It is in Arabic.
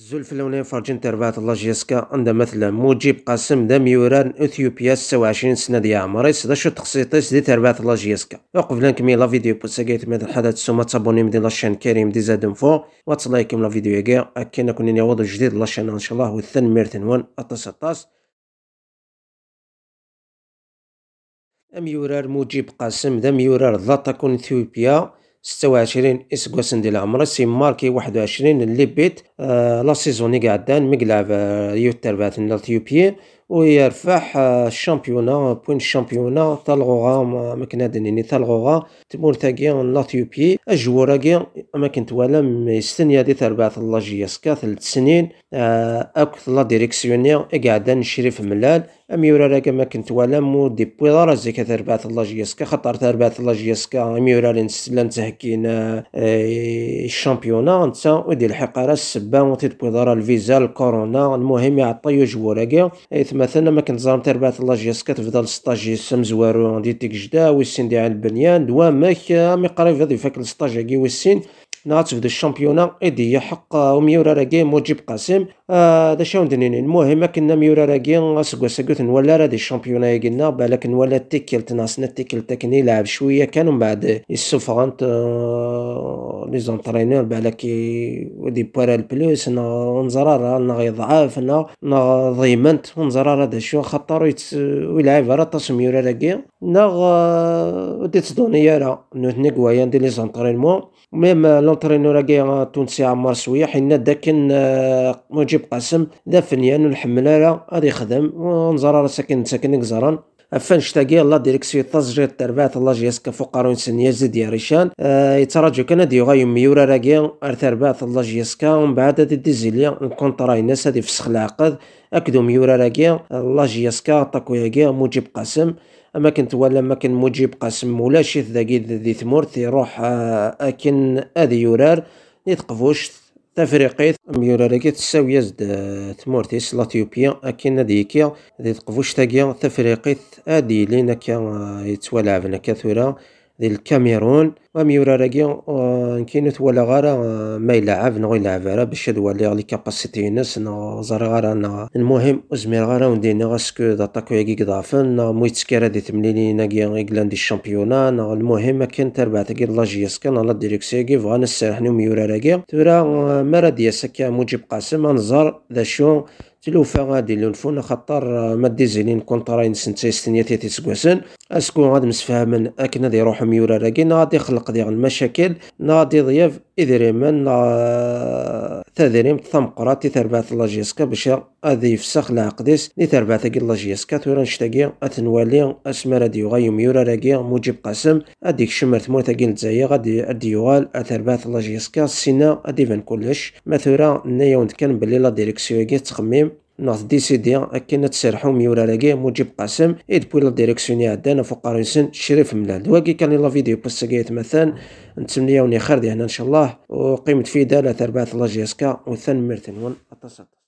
في لونين فرجين تربات الله جيسكا عند مثلا موجيب قاسم دم يوران اثيوبيا 26 سنة ديال عمري شو تخصيطيس دي تربات الله جيسكا لنا كمي لا فيديو ساكيت مدى الحدث سوما تابوني مدي لاشين كريم دي زاد فوق واتلايكم لا فيديو يقيع اكينا كنا نعوض جديد لاشين ان شاء الله والثن ميرتن وان التسطاس ميورار موجيب قاسم دم يورار ذات كون اثيوبيا ستة وعشرين اسكواسن ديال العمر سي ماركي واحد وعشرين لي بيت آه لا سيزوني قعدان مقلع آه، يوتر باتن لاثيوبيين ويرفع آه، الشامبيونا بوين الشامبيونا تلغوغا مكنادن يعني تلغوغا تمور تاقيا لاتيوبي اجورا كيا ما كنت ولا مستنيا دي تربعة اللاجية سكا ثلاث سنين آه، اك لا ديريكسيونير اقعدا نشريف ملال اميورا راك ما كنت ولا مو دي بويضا رازيكا ربعة اللاجية سكا خطر تربعة اللاجية سكا اميورا لنسلا نتهكين آه، الشامبيونا نتا ودي الحقارة السبا وتيد بويضا الفيزا الكورونا المهم يعطيو جورا كيا إيه، مثلا ما كنت زارم تربعة الله جيس كتبدا لسطاج جيس مزوارو غادي تيك جدا ويسين ديال البنيان دوا ماك آه، مي قريب غادي يفك لسطاج ويسين نهاتف دو الشامبيونا إدي يحق وميورا راكي مجيب قاسم هذا آه، شاون دنين المهم كنا ميورا راكي سكو سكو ولا راه دي الشامبيونا قلنا بالك ولا تيكل ناسنا تيكلت تكني لعب شويه كانوا من بعد يسوف لي زونترينور بالك ودي بارال بلوس نزرى نا يضعف نا نا ضيمنت ونزرارا دا شو خطر ويلعب راه تصميم ميورا راكي نغ آه، ودي تدوني راه نوت نقوايا ندير لي زونترينمون ميم الانترينور هكايا التونسي عمار سوية حنا داكن آه، مجيب قاسم دا فنيان الحملالة غادي يخدم ونزرار ساكن ساكن كزران افان شتاقي الله ديريكسيو جي تربات الله جيسك فقرون سن يزيد يا ريشان اه يتراجو كان ديو غاي ميورا راكي التربات الله جيسك ومن بعد هادي ديزيليا الكونتراي الناس هادي فسخ العقد اكدو ميورا راكي الله جيسك طاكو ياكي قاسم اما كنت ولا ما كان مجيب قاسم ولا شي ذاكي ذي ثمورت يروح آه، اكن اذي يورار يتقفوش تفريقيت يورار كي تساوي زد تمورتيس آه، سلاتيوبيا اكن هادي كيا تقفوش تاكيا آه، تفريقيت ادي لينا كا يتوالعبنا كثيرا ديال الكاميرون راكي آه، كي ولا غارا آه، ما يلعب نغي يلعب غارا باش ولي لي كاباسيتي ناس نغ غارا غارة المهم ازمير غارا وندينا غا سكو داتاكو ياكي ضعفن نغ مويتسكارا دي تمليني ناكي غيكلان دي الشامبيونا المهم كان تربع تاكي لا اس كان لا ديريكسيكي بغا نسرح نو راكي تورا آه، ما راه دياسكا قاسم نزار ذا شو تلوفا غادي لونفون خاطر ما ديزيلين كونتراين سنتيستنيا تيتي سكواسن اسكو غاد مسفهمن اكن غادي يروحو ميوراريكي غادي يخلق تخلق ديغ يعني المشاكل ناضي ضياف تدريم ثم قرات ثربات لاجيسكا باش هذا يفسخ العقدس ني ثربات كي لاجيسكا ثورا نشتاقي اثنوالي اسم راديو يوغا يورا راكي موجب قاسم اديك شمر ثمور تاكي نتايا غادي غادي يوغال اثربات لاجيسكا سينا غادي كلش ما ثورا نايا بلي لا ديريكسيون كي تخميم ناض ديسيدي اكن تسرحو ميوراركي موجب قاسم ايد بوي لا ديريكسيون فوق ريسن شريف ملال واكي كان لا فيديو بس مثلا نتمنى وني خير دي هنا ان شاء الله وقيمت في لا تربعه لاجيسكا وثن مرتن ون اتصل